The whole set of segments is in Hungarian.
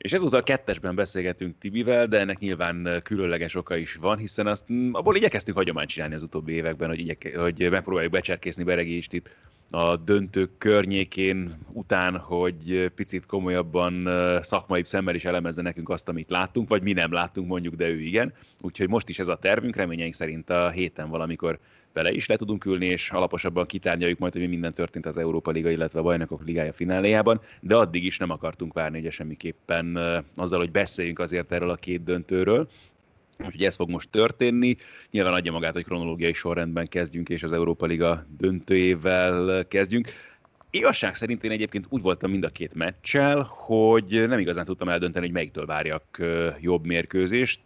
És ezúttal kettesben beszélgetünk Tibivel, de ennek nyilván különleges oka is van, hiszen azt mm, abból igyekeztünk hagyományt csinálni az utóbbi években, hogy, igyeke, hogy megpróbáljuk becserkészni Beregi Istit a döntők környékén után, hogy picit komolyabban szakmai szemmel is elemezze nekünk azt, amit láttunk, vagy mi nem láttunk mondjuk, de ő igen. Úgyhogy most is ez a tervünk, reményeink szerint a héten valamikor bele is le tudunk ülni, és alaposabban kitárgyaljuk majd, hogy mi minden történt az Európa Liga, illetve a Bajnokok Ligája fináléjában, de addig is nem akartunk várni hogy semmiképpen azzal, hogy beszéljünk azért erről a két döntőről, Úgyhogy ez fog most történni. Nyilván adja magát, hogy kronológiai sorrendben kezdjünk, és az Európa Liga döntőjével kezdjünk. Igazság szerint én egyébként úgy voltam mind a két meccsel, hogy nem igazán tudtam eldönteni, hogy melyiktől várjak jobb mérkőzést.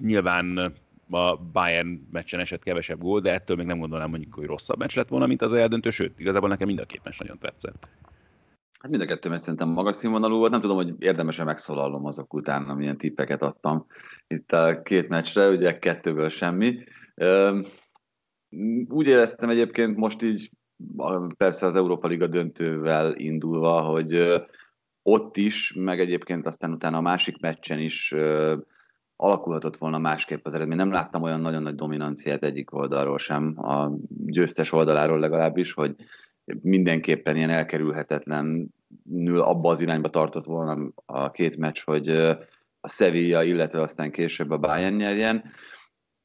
Nyilván a Bayern meccsen esett kevesebb gól, de ettől még nem gondolnám mondjuk, hogy rosszabb meccs lett volna, mint az eldöntő, sőt, igazából nekem mind a két meccs nagyon tetszett. Hát mind a kettő mert szerintem magas színvonalú volt, nem tudom, hogy érdemesen megszólalom azok után, amilyen tippeket adtam itt a két meccsre, ugye kettőből semmi. Úgy éreztem egyébként most így, persze az Európa Liga döntővel indulva, hogy ott is, meg egyébként aztán utána a másik meccsen is alakulhatott volna másképp az eredmény. Nem láttam olyan nagyon nagy dominanciát egyik oldalról sem, a győztes oldaláról legalábbis, hogy mindenképpen ilyen elkerülhetetlen nől abba az irányba tartott volna a két meccs, hogy a Sevilla, illetve aztán később a Bayern nyerjen.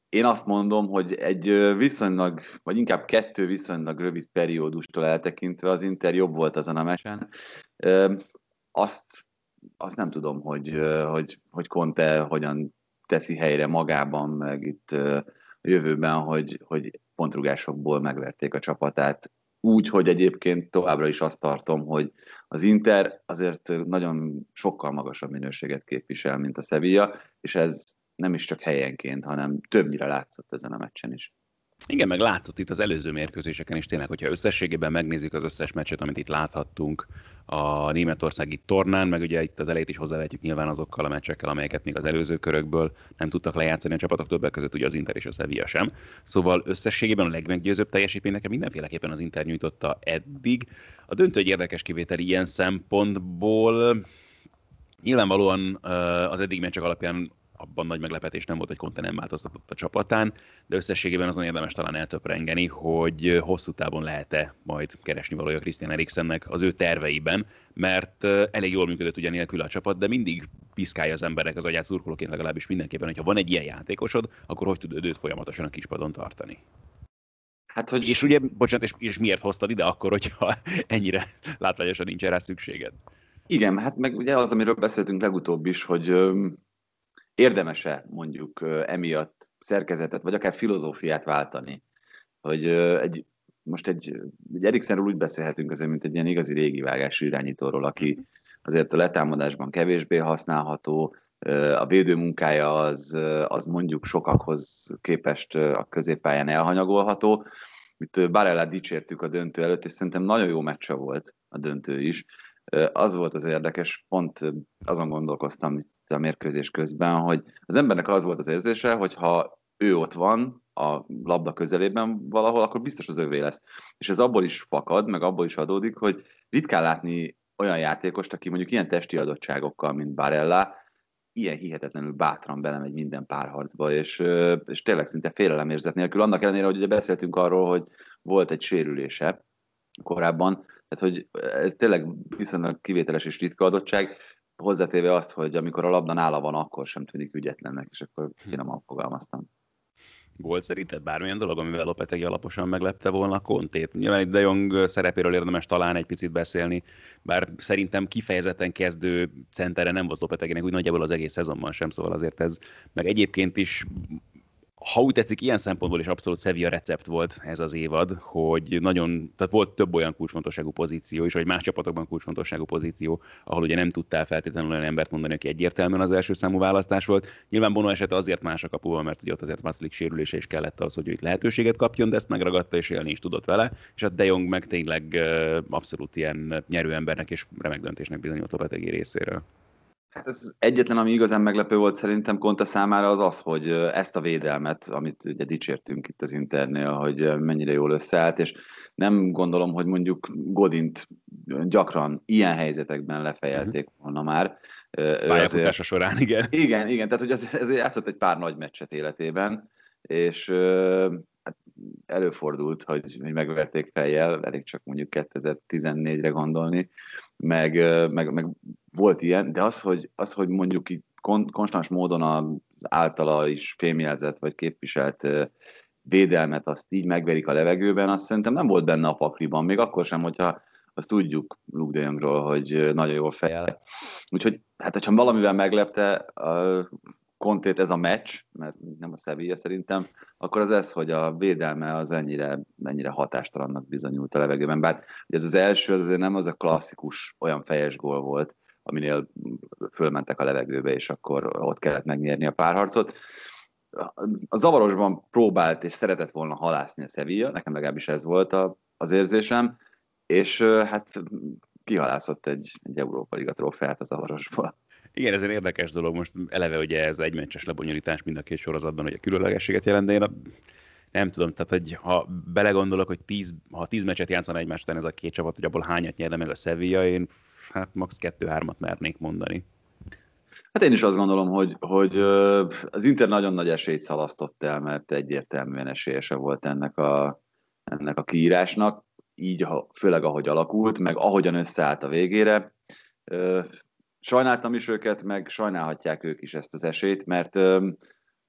Én azt mondom, hogy egy viszonylag, vagy inkább kettő viszonylag rövid periódustól eltekintve az Inter jobb volt azon a mesen. Azt, azt nem tudom, hogy, hogy, hogy Conte hogyan teszi helyre magában, meg itt a jövőben, hogy, hogy pontrugásokból megverték a csapatát úgy, hogy egyébként továbbra is azt tartom, hogy az Inter azért nagyon sokkal magasabb minőséget képvisel, mint a Sevilla, és ez nem is csak helyenként, hanem többnyire látszott ezen a meccsen is. Igen, meg látszott itt az előző mérkőzéseken is tényleg, hogyha összességében megnézik az összes meccset, amit itt láthattunk a németországi tornán, meg ugye itt az elejét is hozzávetjük nyilván azokkal a meccsekkel, amelyeket még az előző körökből nem tudtak lejátszani a csapatok, többek között ugye az Inter és a Sevilla sem. Szóval összességében a legmeggyőzőbb teljesítmény nekem mindenféleképpen az Inter nyújtotta eddig. A döntő egy érdekes kivétel ilyen szempontból, Nyilvánvalóan az eddig meccsek alapján abban nagy meglepetés nem volt, hogy Conte nem változtatott a csapatán, de összességében azon érdemes talán eltöprengeni, hogy hosszú távon lehet-e majd keresni valója Christian Eriksennek az ő terveiben, mert elég jól működött ugye nélkül a csapat, de mindig piszkálja az emberek az agyát szurkolóként legalábbis mindenképpen, hogyha van egy ilyen játékosod, akkor hogy tudod őt folyamatosan a kispadon tartani? Hát, hogy... És ugye, bocsánat, és, és miért hoztad ide akkor, hogyha ennyire látványosan nincs rá szükséged? Igen, hát meg ugye az, amiről beszéltünk legutóbb is, hogy érdemese mondjuk emiatt szerkezetet, vagy akár filozófiát váltani? Hogy egy, most egy, egy Erikszenről úgy beszélhetünk azért, mint egy ilyen igazi régi vágású irányítóról, aki azért a letámadásban kevésbé használható, a védő munkája az, az mondjuk sokakhoz képest a középpályán elhanyagolható. Itt Barella dicsértük a döntő előtt, és szerintem nagyon jó meccse volt a döntő is. Az volt az érdekes, pont azon gondolkoztam itt a mérkőzés közben, hogy az embernek az volt az érzése, hogy ha ő ott van, a labda közelében valahol, akkor biztos az övé lesz. És ez abból is fakad, meg abból is adódik, hogy ritkán látni olyan játékost, aki mondjuk ilyen testi adottságokkal, mint Barella, ilyen hihetetlenül bátran belemegy minden párharcba, és, és tényleg szinte félelemérzet nélkül. Annak ellenére, hogy ugye beszéltünk arról, hogy volt egy sérülése korábban, tehát hogy ez tényleg viszonylag kivételes és ritka adottság hozzátéve azt, hogy amikor a labda nála van, akkor sem tűnik ügyetlennek, és akkor hm. finoman fogalmaztam. Volt szerinted bármilyen dolog, amivel Lopetegi alaposan meglepte volna a kontét? Nyilván egy De Jong szerepéről érdemes talán egy picit beszélni, bár szerintem kifejezetten kezdő centere nem volt Lopeteginek úgy nagyjából az egész szezonban sem, szóval azért ez, meg egyébként is ha úgy tetszik, ilyen szempontból is abszolút Sevilla recept volt ez az évad, hogy nagyon, tehát volt több olyan kulcsfontosságú pozíció is, vagy más csapatokban kulcsfontosságú pozíció, ahol ugye nem tudtál feltétlenül olyan embert mondani, aki egyértelműen az első számú választás volt. Nyilván Bono esete azért más a kapuval, mert ugye ott azért Maclik sérülése is kellett az, hogy ő itt lehetőséget kapjon, de ezt megragadta és élni is tudott vele, és a hát De Jong meg tényleg abszolút ilyen nyerő embernek és remek döntésnek bizonyult Lopetegui részéről. Hát ez egyetlen, ami igazán meglepő volt szerintem Konta számára, az az, hogy ezt a védelmet, amit ugye dicsértünk itt az Internél, hogy mennyire jól összeállt, és nem gondolom, hogy mondjuk Godint gyakran ilyen helyzetekben lefejelték mhm. volna már. Pályafutása azért... során, igen. Igen, igen, tehát hogy azért, ez játszott egy pár nagy meccset életében, és előfordult, hogy, hogy megverték fejjel, elég csak mondjuk 2014-re gondolni, meg, meg, meg volt ilyen, de az, hogy, az, hogy mondjuk itt kon, konstans módon az általa is fémjelzett vagy képviselt védelmet azt így megverik a levegőben, azt szerintem nem volt benne a pakliban, még akkor sem, hogyha azt tudjuk Luke Jongról, hogy nagyon jól fejel. Úgyhogy hát, hogyha valamivel meglepte, kontét ez a meccs, mert nem a Sevilla szerintem, akkor az ez, hogy a védelme az ennyire, ennyire hatástalannak bizonyult a levegőben. Bár ez az első, az azért nem az a klasszikus olyan fejes gól volt, aminél fölmentek a levegőbe, és akkor ott kellett megnyerni a párharcot. A zavarosban próbált és szeretett volna halászni a Sevilla, nekem legalábbis ez volt a, az érzésem, és hát kihalászott egy, egy Európa Liga trófeát a zavarosból. Igen, ez egy érdekes dolog. Most eleve ugye ez egy egymeccses lebonyolítás mind a két sorozatban, hogy a különlegességet jelent, de én a, nem tudom, tehát hogy ha belegondolok, hogy tíz, ha tíz meccset játszana egymás után ez a két csapat, hogy abból hányat nyerne meg a Sevilla, én hát max. kettő hármat mernék mondani. Hát én is azt gondolom, hogy, hogy az Inter nagyon nagy esélyt szalasztott el, mert egyértelműen esélyese volt ennek a, ennek a kiírásnak, így főleg ahogy alakult, meg ahogyan összeállt a végére sajnáltam is őket, meg sajnálhatják ők is ezt az esélyt, mert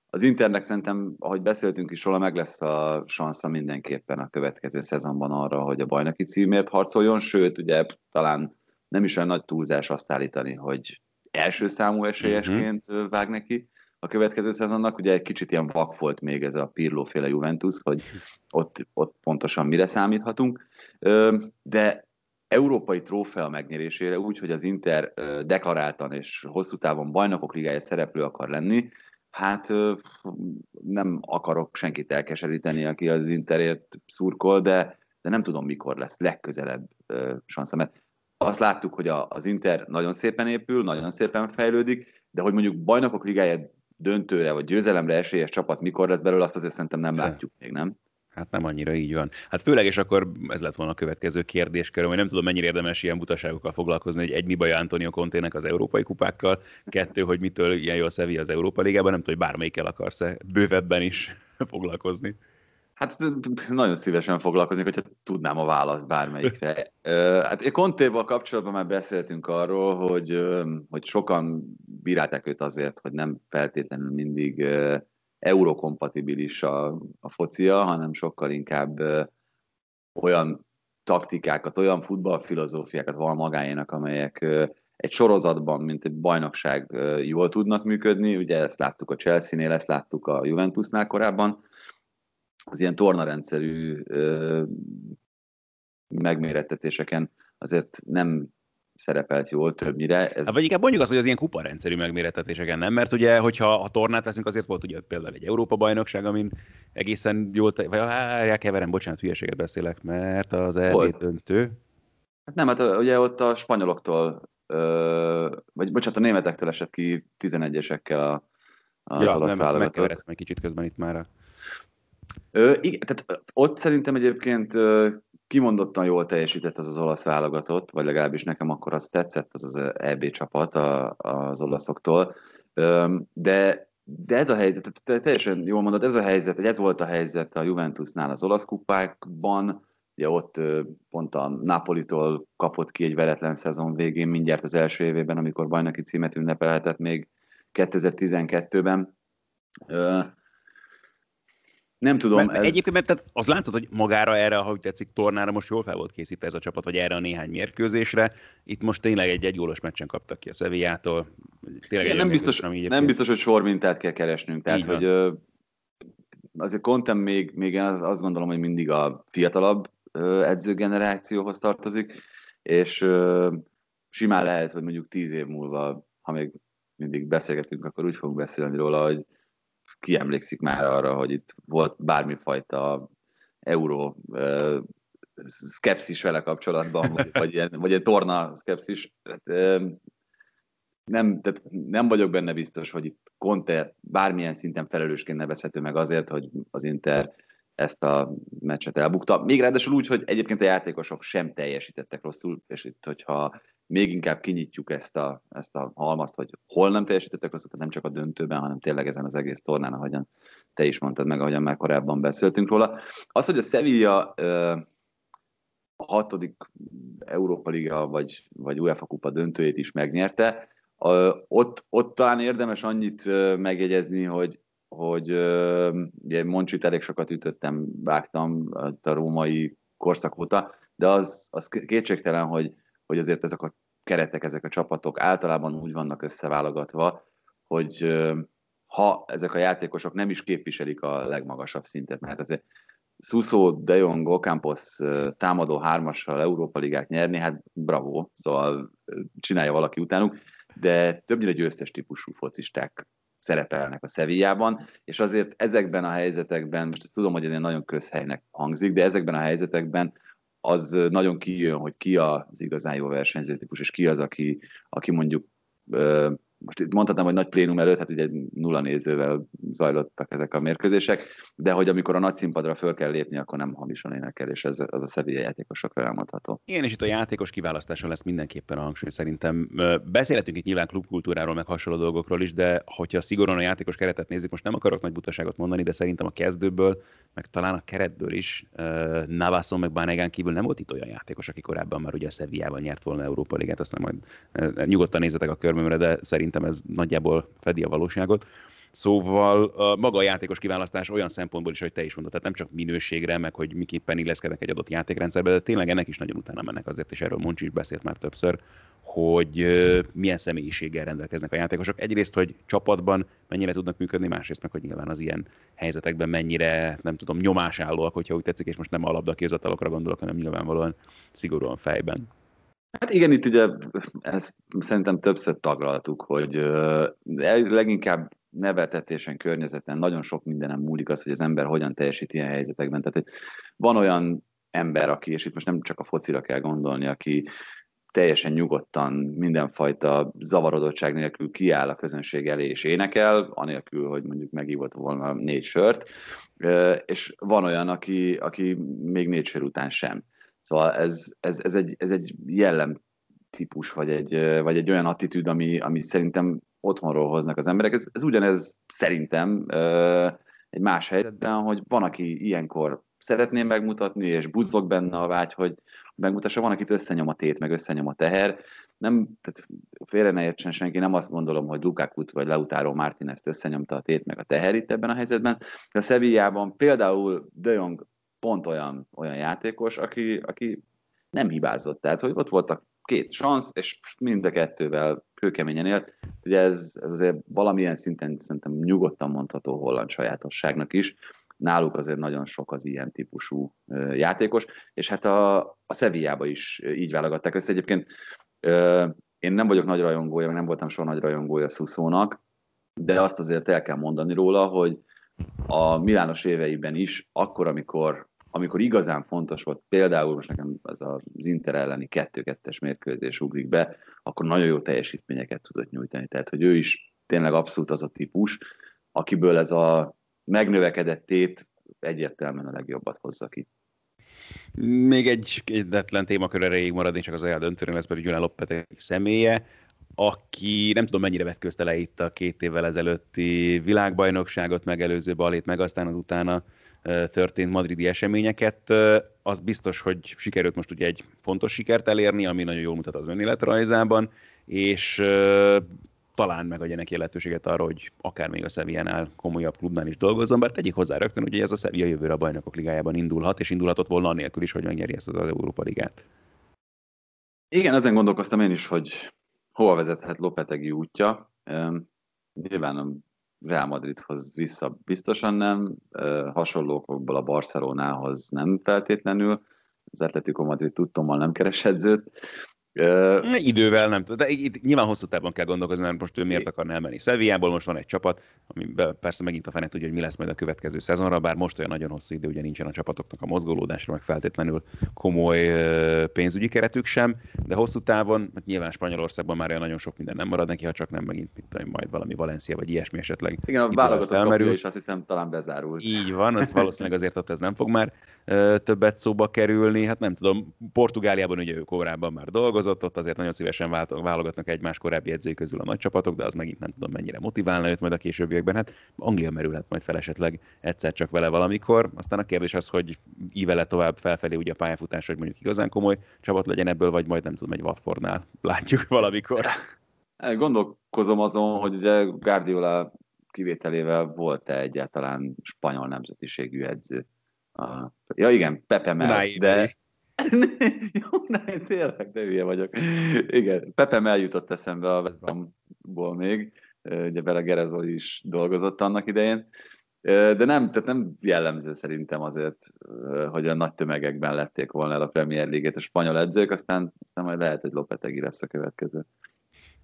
az Internek szerintem, ahogy beszéltünk is róla, meg lesz a sansza mindenképpen a következő szezonban arra, hogy a bajnoki címért harcoljon, sőt, ugye talán nem is olyan nagy túlzás azt állítani, hogy első számú esélyesként mm-hmm. vág neki a következő szezonnak. Ugye egy kicsit ilyen vak volt még ez a Pirlo-féle Juventus, hogy ott, ott pontosan mire számíthatunk. De európai trófea megnyerésére, úgy, hogy az Inter deklaráltan és hosszú távon bajnokok ligája szereplő akar lenni, hát nem akarok senkit elkeseríteni, aki az Interért szurkol, de, de nem tudom, mikor lesz legközelebb sansza, mert azt láttuk, hogy az Inter nagyon szépen épül, nagyon szépen fejlődik, de hogy mondjuk bajnokok ligája döntőre vagy győzelemre esélyes csapat mikor lesz belőle, azt azért szerintem nem látjuk még, nem? Hát nem annyira így van. Hát főleg, és akkor ez lett volna a következő kérdéskör, hogy nem tudom, mennyire érdemes ilyen butaságokkal foglalkozni, hogy egy mi baj Antonio Contének az európai kupákkal, kettő, hogy mitől ilyen jól Szevi az Európa Ligában, nem tudom, hogy bármelyikkel akarsz-e bővebben is foglalkozni. Hát nagyon szívesen foglalkoznék, hogyha tudnám a választ bármelyikre. Hát Kontéval kapcsolatban már beszéltünk arról, hogy, hogy sokan bírálták őt azért, hogy nem feltétlenül mindig eurokompatibilis a, a focia, hanem sokkal inkább olyan taktikákat, olyan futballfilozófiákat van magáénak, amelyek egy sorozatban, mint egy bajnokság jól tudnak működni, ugye ezt láttuk a Chelsea-nél, ezt láttuk a Juventusnál korábban, az ilyen tornarendszerű megmérettetéseken azért nem szerepelt jól többnyire. Ez... Hát, vagy inkább mondjuk azt, hogy az ilyen kuparendszerű megméretetéseken nem, mert ugye, hogyha a tornát veszünk, azért volt ugye például egy Európa-bajnokság, amin egészen jól, te... vagy keverem, bocsánat, hülyeséget beszélek, mert az elvét döntő. Hát nem, hát ugye ott a spanyoloktól, ö, vagy bocsánat, a németektől esett ki 11-esekkel a, az ja, olasz nem, megkevereztem egy kicsit közben itt már. Ö, igen, tehát ott szerintem egyébként kimondottan jól teljesített az az olasz válogatott, vagy legalábbis nekem akkor az tetszett, az az EB csapat a, az olaszoktól, de, de ez a helyzet, teljesen jól mondod, ez a helyzet, ez volt a helyzet a Juventusnál az olasz kupákban, ugye ott pont a Napolitól kapott ki egy veretlen szezon végén, mindjárt az első évében, amikor bajnoki címet ünnepelhetett még 2012-ben, nem tudom. Mert, ez... Egyébként mert az látszott, hogy magára erre, ahogy tetszik, tornára most jól fel volt készítve ez a csapat, vagy erre a néhány mérkőzésre. Itt most tényleg egy egyóros meccsen kaptak ki a Sevillától. nem, biztos, nem egyébként... biztos, hogy sormintát kell keresnünk. Tehát, így hogy ö, azért Kontem még, még az, azt gondolom, hogy mindig a fiatalabb edzőgenerációhoz tartozik, és simán lehet, hogy mondjuk tíz év múlva, ha még mindig beszélgetünk, akkor úgy fogunk beszélni róla, hogy ki emlékszik már arra, hogy itt volt bármifajta euró szkepszis vele kapcsolatban, vagy, vagy, ilyen, vagy egy torna szkepszis. nem, tehát nem vagyok benne biztos, hogy itt Conte bármilyen szinten felelősként nevezhető meg azért, hogy az Inter ezt a meccset elbukta. Még ráadásul úgy, hogy egyébként a játékosok sem teljesítettek rosszul, és itt, hogyha még inkább kinyitjuk ezt a, ezt a halmazt, hogy hol nem teljesítettek azokat nem csak a döntőben, hanem tényleg ezen az egész tornán, ahogyan te is mondtad meg, ahogyan már korábban beszéltünk róla. Az, hogy a Sevilla a hatodik Európa Liga vagy, vagy UEFA Kupa döntőjét is megnyerte, ott, ott talán érdemes annyit megjegyezni, hogy, hogy ugye Moncsit elég sokat ütöttem, vágtam a római korszak óta, de az, az kétségtelen, hogy, hogy azért ezek a keretek, ezek a csapatok általában úgy vannak összeválogatva, hogy ha ezek a játékosok nem is képviselik a legmagasabb szintet, mert azért Szuszó, De Jong, Ocampos támadó hármassal Európa Ligát nyerni, hát bravo, szóval csinálja valaki utánuk, de többnyire győztes típusú focisták szerepelnek a Szevijában, és azért ezekben a helyzetekben, most tudom, hogy ez nagyon közhelynek hangzik, de ezekben a helyzetekben az nagyon kijön, hogy ki az igazán jó versenyző típus, és ki az, aki, aki mondjuk most itt mondhatnám, hogy nagy plénum előtt, hát ugye nulla nézővel zajlottak ezek a mérkőzések, de hogy amikor a nagy színpadra föl kell lépni, akkor nem hamisan énekel, és ez az a Sevilla játékosokra elmondható. Igen, és itt a játékos kiválasztáson lesz mindenképpen a hangsúly szerintem. Beszélhetünk itt nyilván klubkultúráról, meg hasonló dolgokról is, de hogyha szigorúan a játékos keretet nézzük, most nem akarok nagy butaságot mondani, de szerintem a kezdőből, meg talán a keretből is Navason meg Banegán kívül nem volt itt olyan játékos, aki korábban már ugye a Sevillával nyert volna Európa Ligát, aztán majd nyugodtan nézzetek a körmömre, de szerintem szerintem ez nagyjából fedi a valóságot. Szóval a maga a játékos kiválasztás olyan szempontból is, hogy te is mondod, tehát nem csak minőségre, meg hogy miképpen illeszkednek egy adott játékrendszerbe, de tényleg ennek is nagyon utána mennek azért, és erről Moncs is beszélt már többször, hogy milyen személyiséggel rendelkeznek a játékosok. Egyrészt, hogy csapatban mennyire tudnak működni, másrészt meg, hogy nyilván az ilyen helyzetekben mennyire, nem tudom, nyomásállóak, hogyha úgy tetszik, és most nem a labda gondolok, hanem nyilvánvalóan szigorúan fejben. Hát igen, itt ugye ezt szerintem többször taglaltuk, hogy leginkább neveltetésen, környezeten nagyon sok mindenem múlik az, hogy az ember hogyan teljesít ilyen helyzetekben. Tehát van olyan ember, aki, és itt most nem csak a focira kell gondolni, aki teljesen nyugodtan, mindenfajta zavarodottság nélkül kiáll a közönség elé és énekel, anélkül, hogy mondjuk megívott volna négy sört, és van olyan, aki, aki még négy sör után sem. Szóval ez, ez, ez, egy, ez egy jellem típus, vagy egy, vagy egy olyan attitűd, ami, ami szerintem otthonról hoznak az emberek. Ez, ez ugyanez szerintem egy más helyzetben, hogy van, aki ilyenkor szeretné megmutatni, és buzdog benne a vágy, hogy megmutassa, van, akit összenyom a tét, meg összenyom a teher. Nem, tehát félre ne értsen senki, nem azt gondolom, hogy Lukakut vagy Lautaro Martin ezt összenyomta a tét, meg a teher itt ebben a helyzetben, de a Sevillában például De Jong pont olyan, olyan játékos, aki, aki nem hibázott. Tehát, hogy ott voltak két szansz, és mind a kettővel kőkeményen élt. Ugye ez, ez azért valamilyen szinten szerintem nyugodtan mondható holland sajátosságnak is. Náluk azért nagyon sok az ilyen típusú játékos, és hát a, a Sevillába is így válogatták össze. Egyébként én nem vagyok nagy rajongója, nem voltam soha nagy rajongója Szuszónak, de azt azért el kell mondani róla, hogy a Milános éveiben is, akkor, amikor amikor igazán fontos volt, például most nekem az az Inter elleni 2-2-es mérkőzés ugrik be, akkor nagyon jó teljesítményeket tudott nyújtani. Tehát, hogy ő is tényleg abszolút az a típus, akiből ez a megnövekedett tét egyértelműen a legjobbat hozza ki. Még egy kérdetlen témakör erejéig maradni, csak az eldöntőről, ez pedig Julian Lopetek személye, aki nem tudom mennyire vetközte le itt a két évvel ezelőtti világbajnokságot megelőző balét, meg aztán az utána történt madridi eseményeket. Az biztos, hogy sikerült most ugye egy fontos sikert elérni, ami nagyon jól mutat az önéletrajzában, és talán megadja neki lehetőséget arra, hogy akár még a Sevillánál komolyabb klubnál is dolgozzon, bár tegyék hozzá rögtön, hogy ez a Sevilla jövőre a bajnokok ligájában indulhat, és indulhatott volna anélkül is, hogy megnyeri ezt az Európa ligát. Igen, ezen gondolkoztam én is, hogy hova vezethet Lopetegi útja. Nyilván Real Madridhoz vissza biztosan nem, hasonlókokból a Barcelonához nem feltétlenül, az Atletico Madrid tudtommal nem keres edzőt, Uh, idővel nem tudom, de itt nyilván hosszú távon kell gondolkozni, mert most ő miért akarna elmenni Szeviából, most van egy csapat, ami persze megint a fene tudja, hogy mi lesz majd a következő szezonra, bár most olyan nagyon hosszú idő, ugye nincsen a csapatoknak a mozgolódásra, meg feltétlenül komoly pénzügyi keretük sem, de hosszú távon, mert hát nyilván Spanyolországban már olyan nagyon sok minden nem marad neki, ha csak nem megint mit tudom, majd valami Valencia vagy ilyesmi esetleg. Igen, a válogatott és azt hiszem talán bezárult. Így van, az valószínűleg azért ott ez nem fog már többet szóba kerülni, hát nem tudom, Portugáliában ugye ő korábban már dolgozott, dolgozott, ott azért nagyon szívesen válogatnak egymás korábbi edzői közül a nagy csapatok, de az megint nem tudom mennyire motiválna őt majd a későbbiekben. Hát Anglia merülhet majd fel esetleg egyszer csak vele valamikor. Aztán a kérdés az, hogy ívele tovább felfelé ugye a pályafutás, hogy mondjuk igazán komoly csapat legyen ebből, vagy majd nem tudom, egy Watfordnál látjuk valamikor. Gondolkozom azon, hogy ugye Guardiola kivételével volt-e egyáltalán spanyol nemzetiségű edző. Ja igen, Pepe Mel, de, Jó, ne, tényleg, de hülye vagyok. Igen, Pepem eljutott eszembe a West még, ugye vele Gerezol is dolgozott annak idején, de nem, tehát nem jellemző szerintem azért, hogy a nagy tömegekben lették volna el a Premier league a spanyol edzők, aztán, aztán majd lehet, hogy Lopetegi lesz a következő.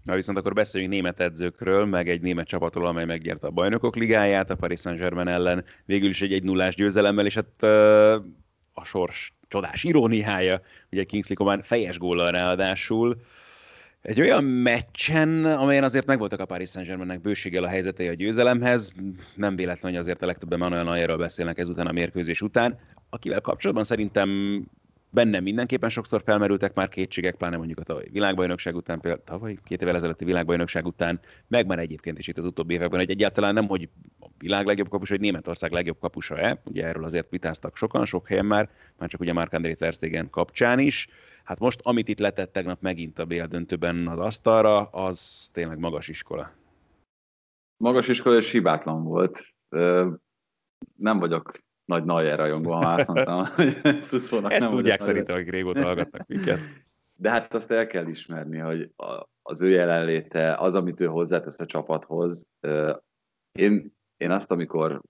Na viszont akkor beszéljünk német edzőkről, meg egy német csapatról, amely megnyerte a bajnokok ligáját, a Paris Saint-Germain ellen végül is egy 1 0 győzelemmel, és hát a sors csodás iróniája, ugye Kingsley Coman fejes góllal ráadásul, egy olyan meccsen, amelyen azért megvoltak a Paris Saint-Germainnek bőséggel a helyzetei a győzelemhez, nem véletlen, hogy azért a legtöbben Manuel Neuerről beszélnek ezután a mérkőzés után, akivel kapcsolatban szerintem bennem mindenképpen sokszor felmerültek már kétségek, pláne mondjuk a tavalyi világbajnokság után, például tavaly két évvel ezelőtti világbajnokság után, meg már egyébként is itt az utóbbi években, hogy egyáltalán nem, hogy a világ legjobb kapusa, hogy Németország legjobb kapusa-e, ugye erről azért vitáztak sokan, sok helyen már, már csak ugye Mark André Terstegen kapcsán is. Hát most, amit itt letett tegnap megint a BL döntőben az asztalra, az tényleg magas iskola. Magas iskola és hibátlan volt. Nem vagyok nagy Neuer rajongó, ha már mondtam, hogy ezt, szóval ezt tudják szerintem, hogy régóta hallgatnak minket. De hát azt el kell ismerni, hogy az ő jelenléte, az, amit ő hozzátesz a csapathoz. Én, én azt, amikor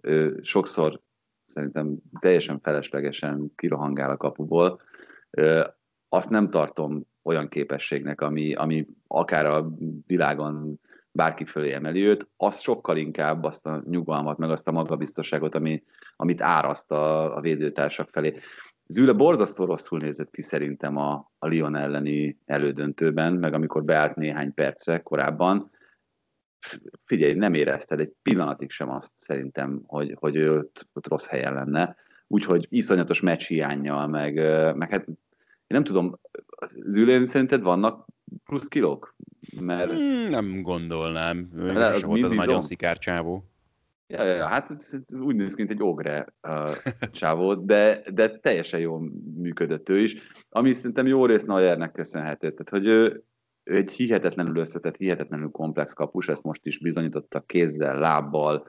ő sokszor szerintem teljesen feleslegesen kirohangál a kapuból, azt nem tartom olyan képességnek, ami, ami akár a világon bárki fölé emeli őt, az sokkal inkább azt a nyugalmat, meg azt a magabiztosságot, ami, amit áraszt a, a védőtársak felé. Züle borzasztó rosszul nézett ki szerintem a, a Lyon elleni elődöntőben, meg amikor beállt néhány percre korábban, figyelj, nem érezted egy pillanatig sem azt szerintem, hogy, hogy ő ott, ott rossz helyen lenne. Úgyhogy iszonyatos meccs hiányjal, meg, meg hát én nem tudom, az ülőn szerinted vannak plusz kilók? Mert... Hmm, nem gondolnám. Ő De az, volt az izom. nagyon szikár csávó. Ja, ja, hát úgy néz ki, mint egy ogre uh, csávó, de, de teljesen jól működött ő is, ami szerintem jó részt Nayernek köszönhető. Tehát, hogy ő, ő egy hihetetlenül összetett, hihetetlenül komplex kapus, ezt most is bizonyította kézzel, lábbal,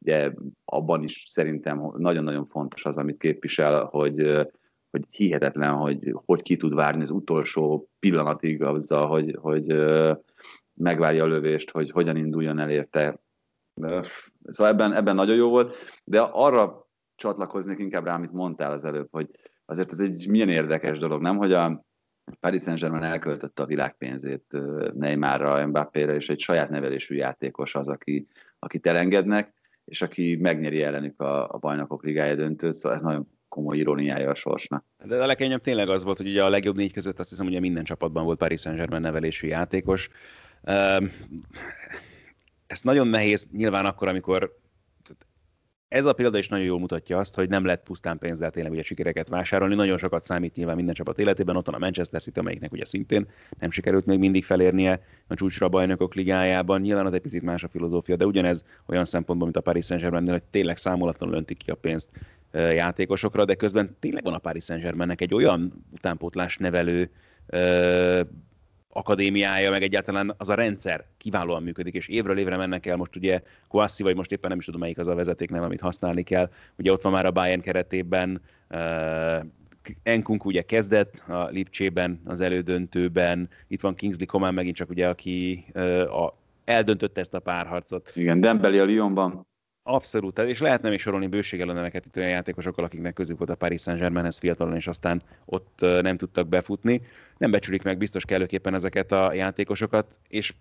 ugye abban is szerintem nagyon-nagyon fontos az, amit képvisel, hogy hogy hihetetlen, hogy hogy ki tud várni az utolsó pillanatig azzal, hogy, hogy megvárja a lövést, hogy hogyan induljon el érte. Szóval ebben, ebben nagyon jó volt, de arra csatlakoznék inkább rá, amit mondtál az előbb, hogy azért ez egy milyen érdekes dolog, nem, hogy a Paris Saint-Germain elköltötte a világpénzét Neymarra, Mbappéra, és egy saját nevelésű játékos az, aki, akit elengednek, és aki megnyeri ellenük a, a bajnokok ligája döntőt, szóval ez nagyon komoly iróniája a sorsnak. De a legkényebb tényleg az volt, hogy ugye a legjobb négy között azt hiszem, hogy minden csapatban volt Paris Saint-Germain nevelésű játékos. Ez nagyon nehéz nyilván akkor, amikor ez a példa is nagyon jól mutatja azt, hogy nem lehet pusztán pénzzel tényleg ugye sikereket vásárolni. Nagyon sokat számít nyilván minden csapat életében. Ott van a Manchester City, amelyiknek ugye szintén nem sikerült még mindig felérnie a csúcsra a bajnokok ligájában. Nyilván az egy picit más a filozófia, de ugyanez olyan szempontból, mint a Paris Saint-Germainnél, hogy tényleg számolatlanul öntik ki a pénzt játékosokra, de közben tényleg van a Paris Saint-Germainnek egy olyan utánpótlás nevelő akadémiája, meg egyáltalán az a rendszer kiválóan működik, és évről évre mennek el most ugye Kouassi, vagy most éppen nem is tudom melyik az a vezeték nem amit használni kell. Ugye ott van már a Bayern keretében, ö, Enkunk ugye kezdett a Lipcsében, az elődöntőben, itt van Kingsley Coman megint csak ugye, aki ö, a, eldöntötte ezt a párharcot. Igen, Dembeli a Lyonban. Abszolút, tehát és lehetne még sorolni bőséggel a neveket itt olyan játékosokkal, akiknek közük volt a Paris Saint-Germainhez fiatalon, és aztán ott nem tudtak befutni. Nem becsülik meg biztos kellőképpen ezeket a játékosokat, és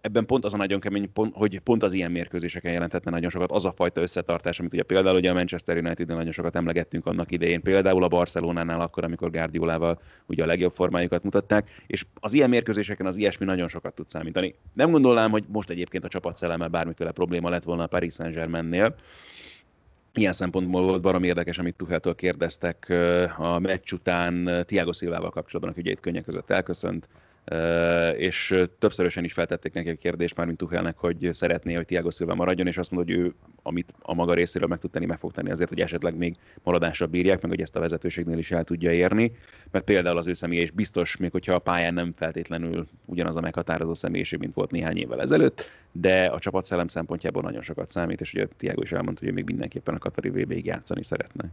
ebben pont az a nagyon kemény, pont, hogy pont az ilyen mérkőzéseken jelenthetne nagyon sokat az a fajta összetartás, amit ugye például ugye a Manchester united nagyon sokat emlegettünk annak idején, például a Barcelonánál akkor, amikor Guardiolával ugye a legjobb formájukat mutatták, és az ilyen mérkőzéseken az ilyesmi nagyon sokat tud számítani. Nem gondolnám, hogy most egyébként a csapat szelleme bármiféle probléma lett volna a Paris Saint-Germainnél, Ilyen szempontból volt barom érdekes, amit Tuheltől kérdeztek a meccs után Tiago Szilvával kapcsolatban, aki ugye itt könnyek között elköszönt és többszörösen is feltették neki a kérdést már, mint Tuchelnek, hogy szeretné, hogy Tiago Silva maradjon, és azt mondta, hogy ő, amit a maga részéről meg tud tenni, meg fog tenni azért, hogy esetleg még maradásra bírják, meg hogy ezt a vezetőségnél is el tudja érni, mert például az ő személye is biztos, még hogyha a pályán nem feltétlenül ugyanaz a meghatározó személyiség, mint volt néhány évvel ezelőtt, de a szellem szempontjából nagyon sokat számít, és ugye Tiago is elmondta, hogy ő még mindenképpen a Katari VB-ig játszani szeretne.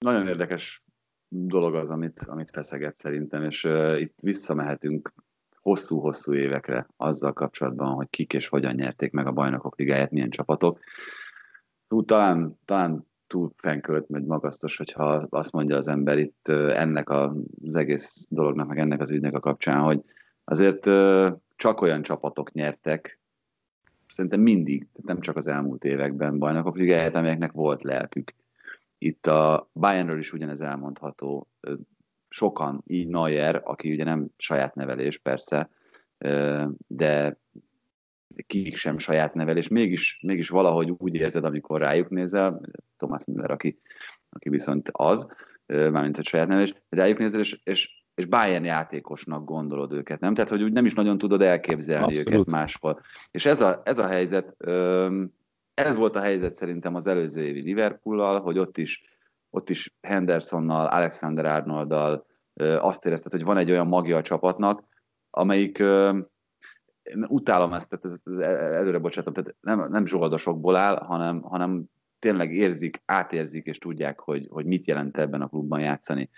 Nagyon érdekes dolog az, amit, amit feszeget szerintem, és uh, itt visszamehetünk hosszú-hosszú évekre azzal kapcsolatban, hogy kik és hogyan nyerték meg a bajnokok ligáját, milyen csapatok. Hú, talán, talán túl fenkölt, vagy magasztos, hogyha azt mondja az ember itt ennek az egész dolognak, meg ennek az ügynek a kapcsán, hogy azért csak olyan csapatok nyertek, szerintem mindig, nem csak az elmúlt években bajnokok ligáját, amelyeknek volt lelkük. Itt a Bayernről is ugyanez elmondható. Sokan, így Neuer, aki ugye nem saját nevelés persze, de kik sem saját nevelés, mégis, mégis valahogy úgy érzed, amikor rájuk nézel, Thomas Müller, aki, aki viszont az, mármint egy saját nevelés, rájuk nézel, és, és és Bayern játékosnak gondolod őket, nem? Tehát, hogy úgy nem is nagyon tudod elképzelni Abszolút. őket máshol. És ez a, ez a helyzet öm, ez volt a helyzet szerintem az előző évi Liverpool-al, hogy ott is, ott is Hendersonnal, Alexander Arnolddal azt érezted, hogy van egy olyan magja a csapatnak, amelyik utálom ezt, tehát ez, ez előre bocsátom, tehát nem, nem zsoldosokból áll, hanem, hanem tényleg érzik, átérzik, és tudják, hogy, hogy mit jelent ebben a klubban játszani.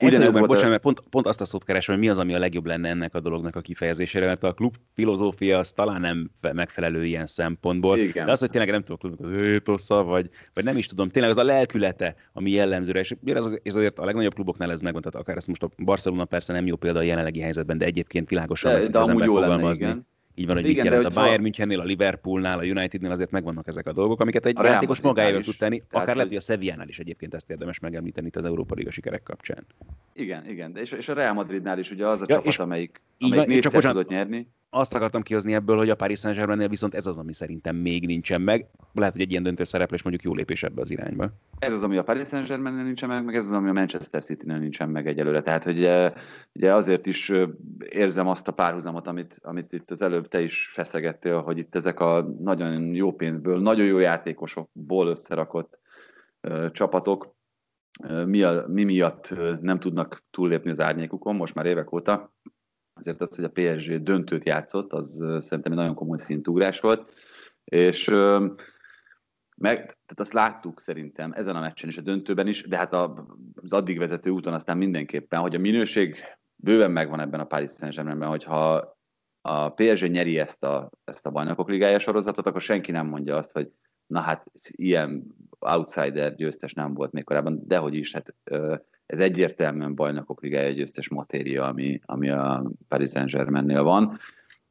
Ugyanez meg, bocsánat, a... mert pont, pont azt a szót keresem, hogy mi az, ami a legjobb lenne ennek a dolognak a kifejezésére, mert a klub filozófia az talán nem megfelelő ilyen szempontból. Igen. De az, hogy tényleg nem tudok hogy az őtosza, vagy, vagy nem is tudom, tényleg az a lelkülete, ami jellemzőre, és ez azért a legnagyobb kluboknál ez megvan, tehát akár ezt most a Barcelona persze nem jó példa a jelenlegi helyzetben, de egyébként világosan de, de amúgy jó lenne, igen. Így van, hogy hát Igen, mit jelent a Bayern Münchennél, a Liverpoolnál, a Unitednél azért megvannak ezek a dolgok, amiket egy játékos magáért tud tenni, akár lehet, hogy a Sevillánál is egyébként ezt érdemes megemlíteni itt az Európa Liga sikerek kapcsán. Igen, igen, de és, és a Real Madridnál is ugye az a ja, csapat, és... amelyik így van, csak tudott tudott nyerni. Azt akartam kihozni ebből, hogy a Paris saint viszont ez az, ami szerintem még nincsen meg. Lehet, hogy egy ilyen döntő szereplés mondjuk jó lépés ebbe az irányba. Ez az, ami a Paris saint nincsen meg, meg ez az, ami a Manchester City-nél nincsen meg egyelőre. Tehát, hogy eh, ugye azért is eh, érzem azt a párhuzamot, amit, amit itt az előbb te is feszegettél, hogy itt ezek a nagyon jó pénzből, nagyon jó játékosokból összerakott uh, csapatok, mi, a, mi miatt nem tudnak túllépni az árnyékukon, most már évek óta, azért az, hogy a PSG döntőt játszott, az szerintem egy nagyon komoly szintúrás volt, és meg, tehát azt láttuk szerintem ezen a meccsen is, a döntőben is, de hát az addig vezető úton aztán mindenképpen, hogy a minőség bőven megvan ebben a Paris Saint-Germainben, hogyha a PSG nyeri ezt a, ezt a bajnokok ligája sorozatot, akkor senki nem mondja azt, hogy na hát ilyen outsider győztes nem volt még korábban, dehogy is, hát ö, ez egyértelműen bajnokok ligája győztes matéria, ami, ami a Paris Saint-Germainnél van.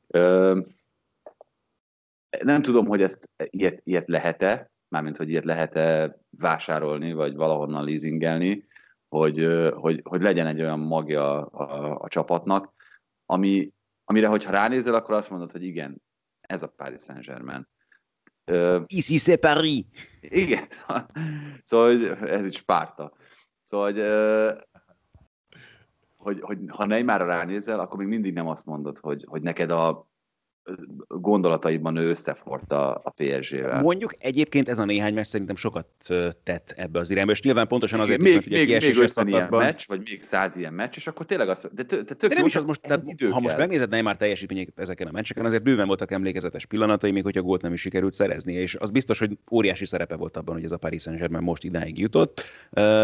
Ö, nem tudom, hogy ezt ilyet, ilyet lehet-e, mármint, hogy ilyet lehet-e vásárolni, vagy valahonnan leasingelni, hogy, hogy, hogy legyen egy olyan magja a, a, a csapatnak, ami, amire, hogyha ránézel, akkor azt mondod, hogy igen, ez a Paris Saint-Germain. Ici c'est Paris! Igen, szóval ez itt Spárta. Szóval, hogy, hogy, hogy ha Neymarra ránézel, akkor még mindig nem azt mondod, hogy, hogy neked a gondolataiban ő összefort a, a PSG-vel. Mondjuk egyébként ez a néhány meccs szerintem sokat tett ebbe az irányba, és nyilván pontosan azért, még, hogy még, még 50 ilyen meccs, vagy még száz ilyen meccs, és akkor tényleg azt, de, tök de tök de nem jó, is az most, tehát, ha most megnézed Neymar teljesítményét ezeken a meccseken, azért bőven voltak emlékezetes pillanatai, még hogyha gólt nem is sikerült szereznie, és az biztos, hogy óriási szerepe volt abban, hogy ez a Paris Saint-Germain most idáig jutott,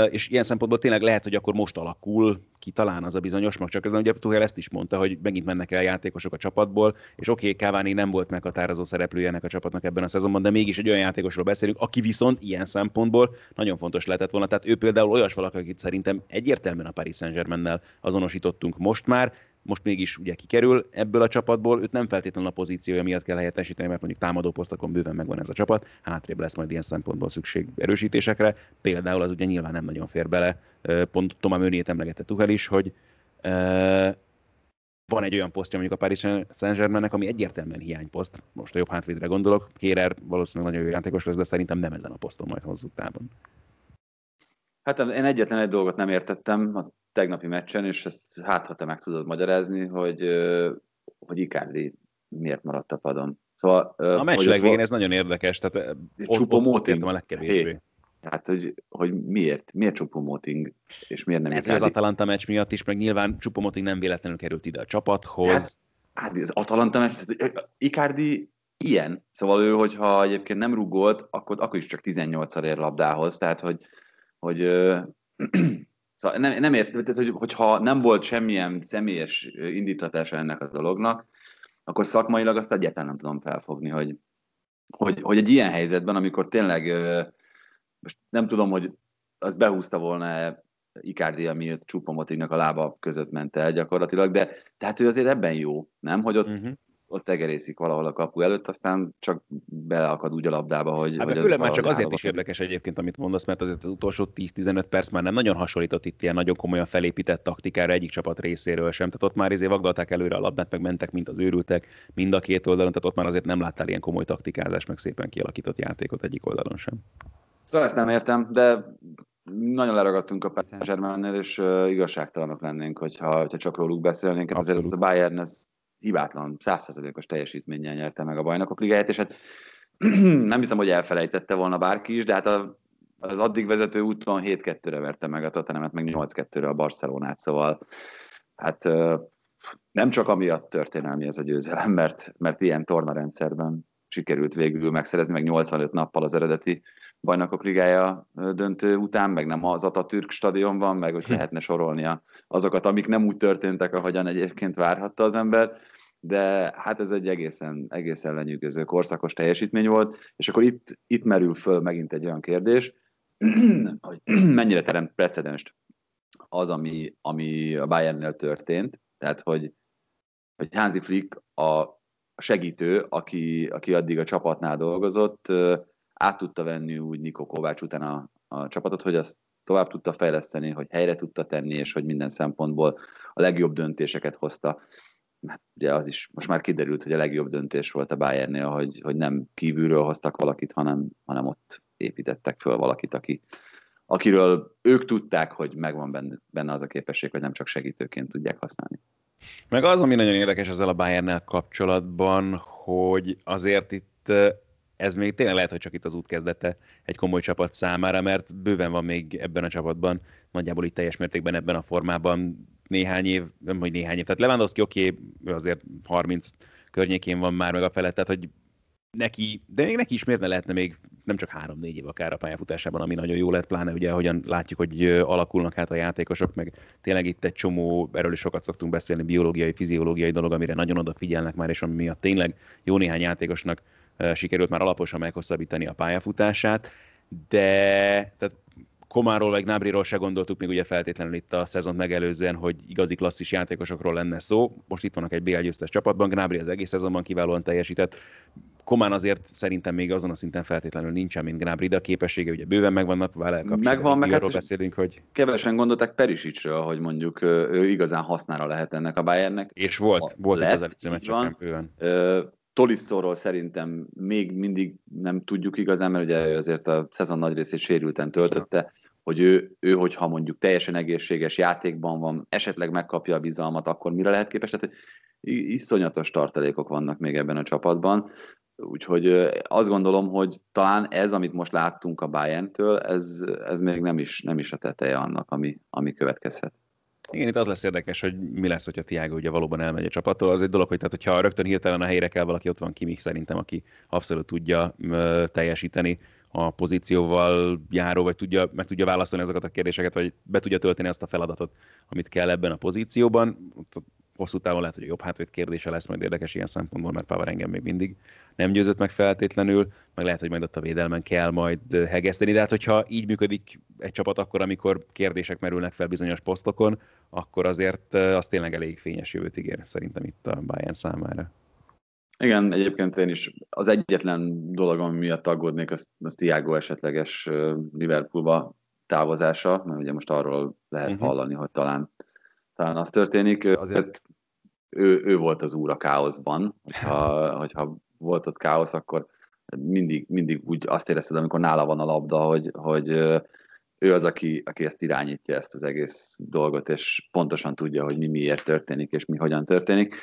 és ilyen szempontból tényleg lehet, hogy akkor most alakul ki talán az a bizonyos, most csak ez, ugye Tuhel ezt is mondta, hogy megint mennek el játékosok a csapatból, és oké, oké, Cavani nem volt meghatározó szereplője ennek a csapatnak ebben a szezonban, de mégis egy olyan játékosról beszélünk, aki viszont ilyen szempontból nagyon fontos lehetett volna. Tehát ő például olyas valaki, akit szerintem egyértelműen a Paris Saint-Germain-nel azonosítottunk most már, most mégis ugye kikerül ebből a csapatból, őt nem feltétlenül a pozíciója miatt kell helyettesíteni, mert mondjuk támadó posztokon bőven megvan ez a csapat, hátrébb lesz majd ilyen szempontból szükség erősítésekre. Például az ugye nyilván nem nagyon fér bele, pont Tomám Önét emlegette Tuhel is, hogy van egy olyan posztja mondjuk a Paris Saint-Germainnek, ami egyértelműen hiányposzt. Most a jobb hátvédre gondolok. Kérer valószínűleg nagyon jó játékos lesz, de szerintem nem ezen a poszton majd hosszú távon. Hát én egyetlen egy dolgot nem értettem a tegnapi meccsen, és ezt hát, ha te meg tudod magyarázni, hogy, hogy Icardi miért maradt a padon. Szóval, a meccs legvégén ez nagyon érdekes. Tehát csupa ott, ott a legkevésbé. Hey. Tehát, hogy, hogy miért? Miért Csupomoting, és miért nem Ez az Atalanta meccs miatt is, meg nyilván Csupomoting nem véletlenül került ide a csapathoz. Hát, hát az Atalanta meccs, Icardi ilyen. Szóval ő, hogyha egyébként nem rugolt, akkor, akkor is csak 18-al ér labdához, tehát, hogy, hogy szóval nem, nem ért, tehát, hogy, hogyha nem volt semmilyen személyes indítatása ennek a dolognak, akkor szakmailag azt egyáltalán nem tudom felfogni, hogy, hogy, hogy egy ilyen helyzetben, amikor tényleg uh, most nem tudom, hogy az behúzta volna-e Icardi, ami Csupamotignak a lába között ment el gyakorlatilag, de tehát ő azért ebben jó, nem? Hogy ott, uh-huh. ott egerészik valahol a kapu előtt, aztán csak beleakad úgy a labdába, hogy... Hát hogy az már csak azért is érdekes egyébként, amit mondasz, mert azért az utolsó 10-15 perc már nem nagyon hasonlított itt ilyen nagyon komolyan felépített taktikára egyik csapat részéről sem. Tehát ott már azért vagdalták előre a labdát, meg mentek, mint az őrültek mind a két oldalon, tehát ott már azért nem láttál ilyen komoly taktikázás, meg szépen kialakított játékot egyik oldalon sem. Szóval ezt nem értem, de nagyon leragadtunk a Paris saint és uh, igazságtalanok lennénk, hogyha, hogyha csak róluk beszélnénk. Azért ez a Bayern ez hibátlan, százszerzadékos teljesítménnyel nyerte meg a bajnokok ligáját, és hát nem hiszem, hogy elfelejtette volna bárki is, de hát a, az addig vezető úton 7-2-re verte meg a Tottenhamet, meg 8-2-re a Barcelonát, szóval hát uh, nem csak amiatt történelmi ez a győzelem, mert, mert ilyen tornarendszerben sikerült végül megszerezni, meg 85 nappal az eredeti bajnokok ligája döntő után, meg nem az Atatürk stadionban, meg hogy hm. lehetne sorolnia azokat, amik nem úgy történtek, ahogyan egyébként várhatta az ember, de hát ez egy egészen, egészen lenyűgöző korszakos teljesítmény volt, és akkor itt, itt merül föl megint egy olyan kérdés, hogy mennyire teremt precedenst az, ami, ami a Bayernnél történt, tehát hogy, hogy Hansi Flick a a segítő, aki, aki addig a csapatnál dolgozott, át tudta venni úgy Nikó Kovács után a, a csapatot, hogy azt tovább tudta fejleszteni, hogy helyre tudta tenni, és hogy minden szempontból a legjobb döntéseket hozta. Mert hát, ugye az is most már kiderült, hogy a legjobb döntés volt a Bayernnél, hogy, hogy nem kívülről hoztak valakit, hanem, hanem ott építettek föl valakit, aki, akiről ők tudták, hogy megvan benne, benne az a képesség, hogy nem csak segítőként tudják használni. Meg az, ami nagyon érdekes ezzel a Bayernnel kapcsolatban, hogy azért itt ez még tényleg lehet, hogy csak itt az út kezdete egy komoly csapat számára, mert bőven van még ebben a csapatban, nagyjából itt teljes mértékben ebben a formában néhány év, nem hogy néhány év. Tehát Lewandowski oké, okay, ő azért 30 környékén van már meg a felett, tehát hogy neki, de még neki is miért ne lehetne még nem csak három-négy év akár a pályafutásában, ami nagyon jó lett, pláne ugye, ahogyan látjuk, hogy alakulnak hát a játékosok, meg tényleg itt egy csomó, erről is sokat szoktunk beszélni, biológiai, fiziológiai dolog, amire nagyon odafigyelnek már, és ami miatt tényleg jó néhány játékosnak sikerült már alaposan meghosszabbítani a pályafutását, de tehát Komáról vagy Nábriról se gondoltuk még ugye feltétlenül itt a szezont megelőzően, hogy igazi klasszis játékosokról lenne szó. Most itt vannak egy BL győztes csapatban, Gnabry az egész szezonban kiválóan teljesített, Komán azért szerintem még azon a szinten feltétlenül nincsen, mint Gnabry, de a képessége ugye bőven megvan napvával kapcsolatban. Megvan, meg hát beszélünk, hogy... Kevesen gondolták Perisicsről, hogy mondjuk ő igazán hasznára lehet ennek a Bayernnek. És volt, ha volt lett, az előző nem bőven. Ö, Tolisztóról szerintem még mindig nem tudjuk igazán, mert ugye azért a szezon nagy részét sérülten töltötte, hogy ő, ő, hogyha mondjuk teljesen egészséges játékban van, esetleg megkapja a bizalmat, akkor mire lehet képes? Tehát, iszonyatos tartalékok vannak még ebben a csapatban. Úgyhogy azt gondolom, hogy talán ez, amit most láttunk a Bayern-től, ez, ez még nem is, nem is a teteje annak, ami, ami következhet. Igen, itt az lesz érdekes, hogy mi lesz, hogyha Tiago ugye valóban elmegy a csapattól. Az egy dolog, hogy tehát, hogyha rögtön hirtelen a helyre kell valaki, ott van Kimi szerintem, aki abszolút tudja ö, teljesíteni a pozícióval járó, vagy tudja, meg tudja válaszolni azokat a kérdéseket, vagy be tudja tölteni azt a feladatot, amit kell ebben a pozícióban hosszú távon lehet, hogy a jobb hátvét kérdése lesz majd érdekes ilyen szempontból, mert Pavar engem még mindig nem győzött meg feltétlenül, meg lehet, hogy majd ott a védelmen kell majd hegeszteni, de hát hogyha így működik egy csapat akkor, amikor kérdések merülnek fel bizonyos posztokon, akkor azért az tényleg elég fényes jövőt ígér szerintem itt a Bayern számára. Igen, egyébként én is az egyetlen dolog, ami miatt aggódnék, az, az Tiago esetleges Liverpoolba távozása, mert ugye most arról lehet uh-huh. hallani, hogy talán, talán az történik. Azért ő, ő volt az úr a káoszban, hogyha, hogyha volt ott káosz, akkor mindig, mindig úgy azt érezted, amikor nála van a labda, hogy, hogy ő az, aki, aki ezt irányítja, ezt az egész dolgot, és pontosan tudja, hogy mi miért történik, és mi hogyan történik.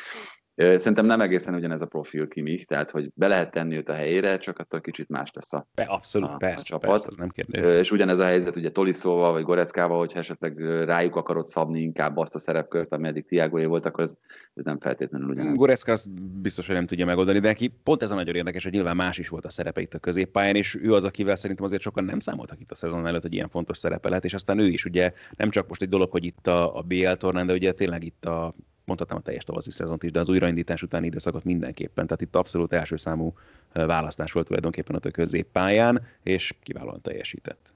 Szerintem nem egészen ugyanez a profil Kimich, tehát hogy be lehet tenni őt a helyére, csak attól kicsit más lesz a, be, abszolút, a, persze, a csapat. Persze, nem kérdés. És ugyanez a helyzet ugye Toliszóval vagy Goreckával, hogyha esetleg rájuk akarod szabni inkább azt a szerepkört, ami eddig Tiágoé volt, akkor ez, ez nem feltétlenül ugyanez. Gorecka azt biztos, hogy nem tudja megoldani, de neki pont ez a nagyon érdekes, hogy nyilván más is volt a szerepe itt a középpályán, és ő az, akivel szerintem azért sokan nem számoltak itt a szezon előtt, hogy ilyen fontos szerepe lett, és aztán ő is ugye nem csak most egy dolog, hogy itt a, a BL tornán, de ugye tényleg itt a mondhatnám a teljes tavaszi szezont is, de az újraindítás utáni időszakot mindenképpen. Tehát itt abszolút első számú választás volt tulajdonképpen a középpályán, és kiválóan teljesített.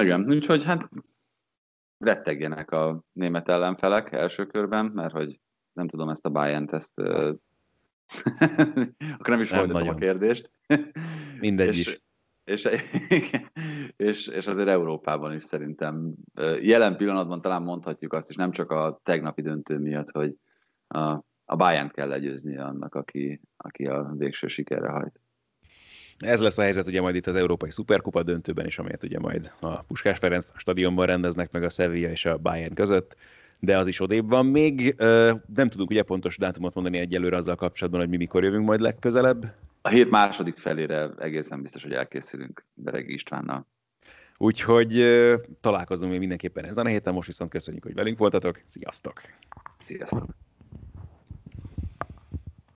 Igen, úgyhogy hát rettegjenek a német ellenfelek első körben, mert hogy nem tudom ezt a bayern ezt akkor nem is fordítom a kérdést. Mindegy és, is. És, és, és azért Európában is szerintem jelen pillanatban talán mondhatjuk azt, és nem csak a tegnapi döntő miatt, hogy a, a Bayern kell legyőzni annak, aki, aki a végső sikerre hajt. Ez lesz a helyzet ugye majd itt az Európai Szuperkupa döntőben is, amelyet ugye majd a Puskás Ferenc stadionban rendeznek meg a Sevilla és a Bayern között, de az is odébb van. Még nem tudunk ugye pontos dátumot mondani egyelőre azzal kapcsolatban, hogy mi mikor jövünk majd legközelebb, a hét második felére egészen biztos, hogy elkészülünk Beregi Istvánnal. Úgyhogy találkozunk még mindenképpen ezen a héten, most viszont köszönjük, hogy velünk voltatok, sziasztok! Sziasztok!